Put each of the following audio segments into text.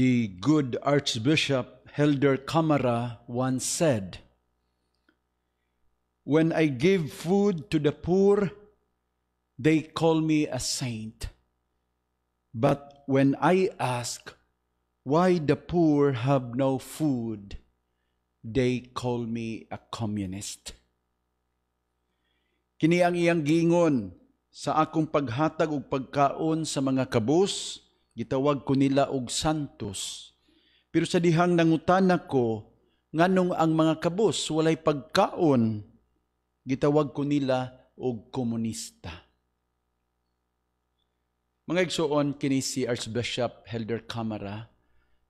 The good Archbishop Helder Camara once said, When I give food to the poor, they call me a saint. But when I ask why the poor have no food, they call me a communist. Kini ang iyang gingon sa akong paghatag og pagkaon sa mga kabus, Gitawag ko nila og santos. Pero sa dihang nangutana ko, nganong ang mga kabos walay pagkaon, gitawag ko nila og komunista. Mga igsoon kini si Archbishop Helder Camara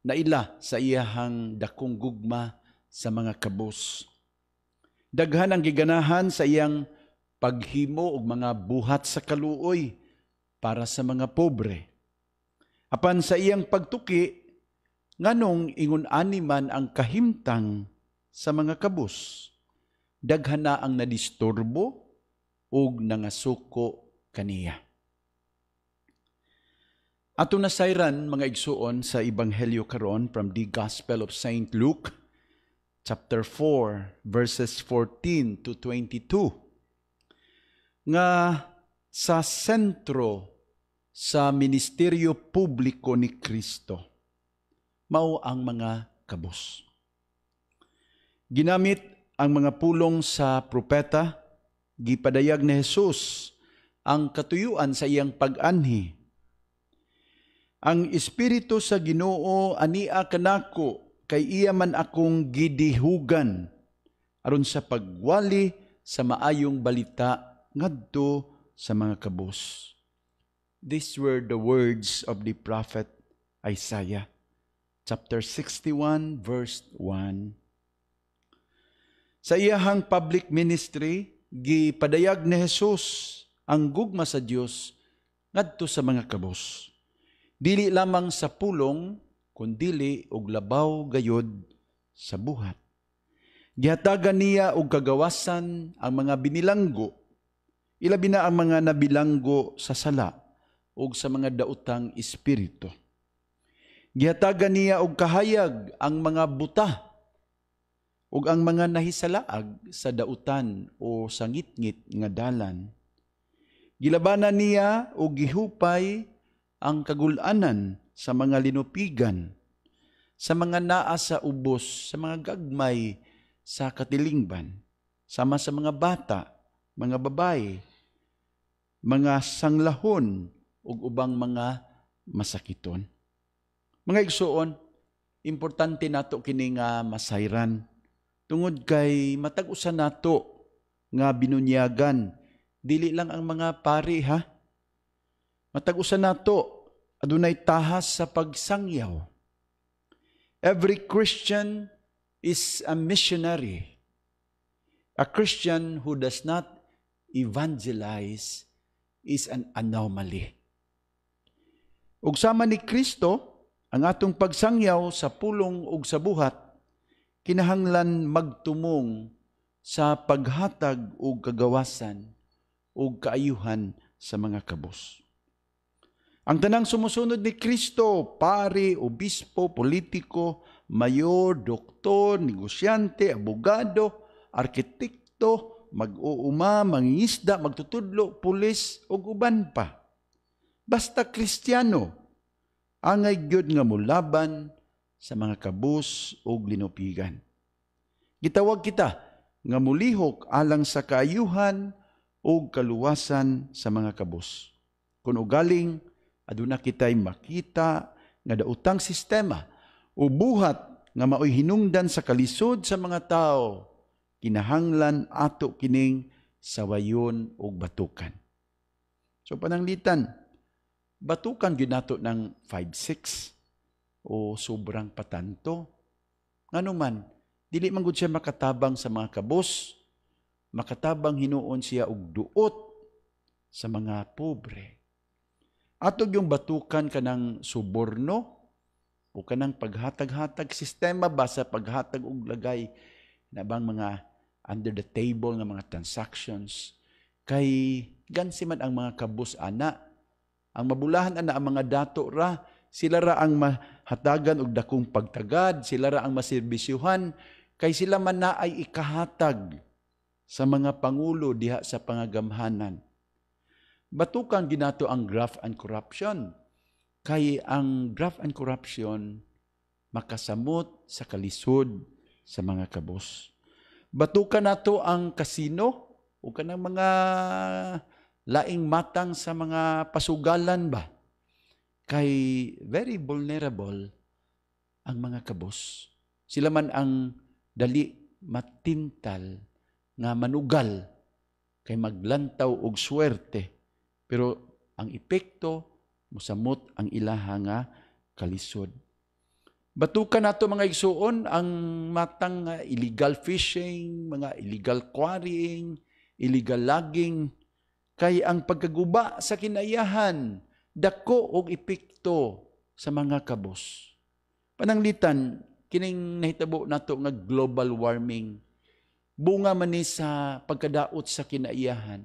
na ila sa iyahang dakong gugma sa mga kabos. Daghan ang giganahan sa iyang paghimo og mga buhat sa kaluoy para sa mga pobre. Apan sa iyang pagtuki, nganong ingon ani man ang kahimtang sa mga kabus. Daghana ang nadisturbo ug nangasuko kaniya. Ato na sayran mga igsuon sa Ebanghelyo karon from the Gospel of Saint Luke chapter 4 verses 14 to 22 nga sa sentro sa ministeryo publiko ni Kristo. Mao ang mga kabos. Ginamit ang mga pulong sa propeta, gipadayag ni Jesus ang katuyuan sa iyang pag-anhi. Ang Espiritu sa Ginoo ania kanako kay iya man akong gidihugan aron sa pagwali sa maayong balita ngadto sa mga kabos. These were the words of the prophet Isaiah, chapter 61, verse 1. Sa iyahang public ministry, gipadayag ni Jesus ang gugma sa Dios ngadto sa mga kabos. Dili lamang sa pulong, kundili og labaw gayod sa buhat. Gihatagan niya og kagawasan ang mga binilanggo, ilabi na ang mga nabilanggo sa sala ug sa mga daotang espiritu. Gihatagan niya og kahayag ang mga buta ug ang mga nahisalaag sa dautan o sa ngitngit nga dalan. Gilabanan niya o gihupay ang kagulanan sa mga linupigan, sa mga naa sa ubos, sa mga gagmay sa katilingban, sama sa mga bata, mga babae, mga sanglahon, ug ubang mga masakiton. Mga igsuon, importante nato kini nga masayran tungod kay matag usa nato nga binunyagan dili lang ang mga pari ha. Matag usa nato adunay tahas sa pagsangyaw. Every Christian is a missionary. A Christian who does not evangelize is an anomaly. Ug sama ni Kristo ang atong pagsangyaw sa pulong ug sa buhat kinahanglan magtumong sa paghatag ug kagawasan ug kaayuhan sa mga kabus. Ang tanang sumusunod ni Kristo, pare, obispo, politiko, mayor, doktor, negosyante, abogado, arkitekto, mag-uuma, mangingisda, magtutudlo, pulis, ug uban pa basta kristyano, angay gyud nga mulaban sa mga kabus ug linupigan. Gitawag kita nga mulihok alang sa kaayuhan ug kaluwasan sa mga kabus. Kun ugaling aduna kitay makita nga dautang sistema o buhat nga maoy hinungdan sa kalisod sa mga tao kinahanglan ato kining sawayon ug batukan. So pananglitan, batukan gyud nato ng 5-6 o sobrang patanto. Nganuman, dili man gud siya makatabang sa mga kabos, makatabang hinuon siya og duot sa mga pobre. Atog yung batukan ka kanang suborno o ka kanang paghatag-hatag sistema ba sa paghatag og lagay na bang mga under the table nga mga transactions kay gansi man ang mga kabus ana ang mabulahan ana ang mga dato ra, sila ra ang mahatagan og dakong pagtagad, sila ra ang maserbisyuhan, kay sila man na ay ikahatag sa mga pangulo diha sa pangagamhanan. Batukan ginato ang graft and corruption. Kay ang graft and corruption makasamot sa kalisod sa mga kabos. Batukan nato ang kasino o kanang mga laing matang sa mga pasugalan ba? Kay very vulnerable ang mga kabos. Sila man ang dali matintal nga manugal kay maglantaw og swerte. Pero ang epekto musamot ang ilaha nga kalisod. Batukan nato mga igsuon ang matang illegal fishing, mga illegal quarrying, illegal logging, Kay ang pagkaguba sa kinaiyahan dako og epekto sa mga kabos. Pananglitan, kining nahitabo nato nga global warming, bunga man ni sa pagkadaot sa kinaiyahan,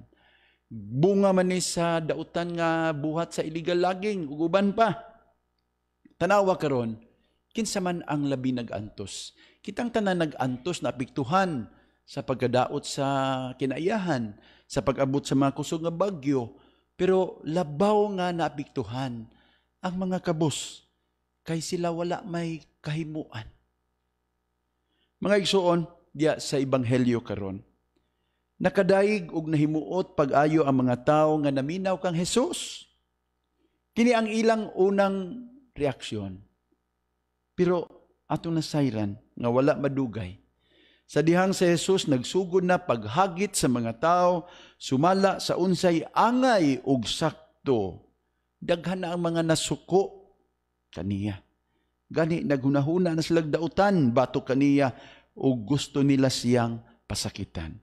bunga man ni sa dautan nga buhat sa illegal logging, ug uban pa. Tanawa karon, kinsa man ang labi nagantos. Kitang tanan nagantos na apektuhan sa pagkadaot sa kinaiyahan, sa pag-abot sa mga kusog nga bagyo, pero labaw nga naapiktuhan ang mga kabos kay sila wala may kahimuan. Mga igsuon, diya sa ebanghelyo karon. Nakadaig og nahimuot pag-ayo ang mga tao nga naminaw kang Hesus. Kini ang ilang unang reaksyon. Pero atong nasayran nga wala madugay sa dihang si Jesus nagsugod na paghagit sa mga tao, sumala sa unsay angay ug sakto. Daghan na ang mga nasuko kaniya. Gani nagunahuna na silang dautan bato kaniya o gusto nila siyang pasakitan.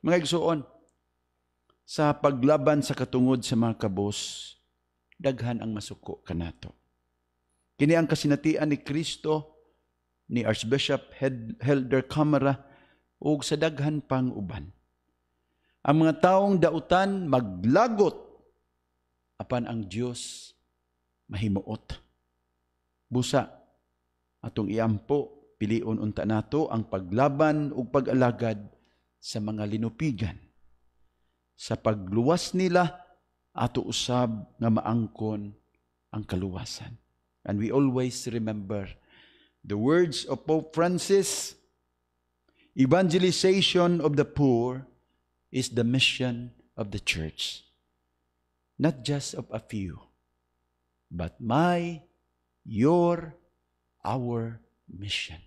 Mga igsuon, sa paglaban sa katungod sa mga kabos, daghan ang masuko kanato. Kini ang kasinatian ni Kristo ni Archbishop Helder Camara o sa daghan pang uban. Ang mga taong dautan maglagot apan ang Dios mahimuot. Busa atong iampo pilion unta nato ang paglaban ug pag-alagad sa mga linupigan sa pagluwas nila ato usab nga maangkon ang kaluwasan. And we always remember the words of Pope Francis, evangelization of the poor is the mission of the church, not just of a few, but my, your, our mission.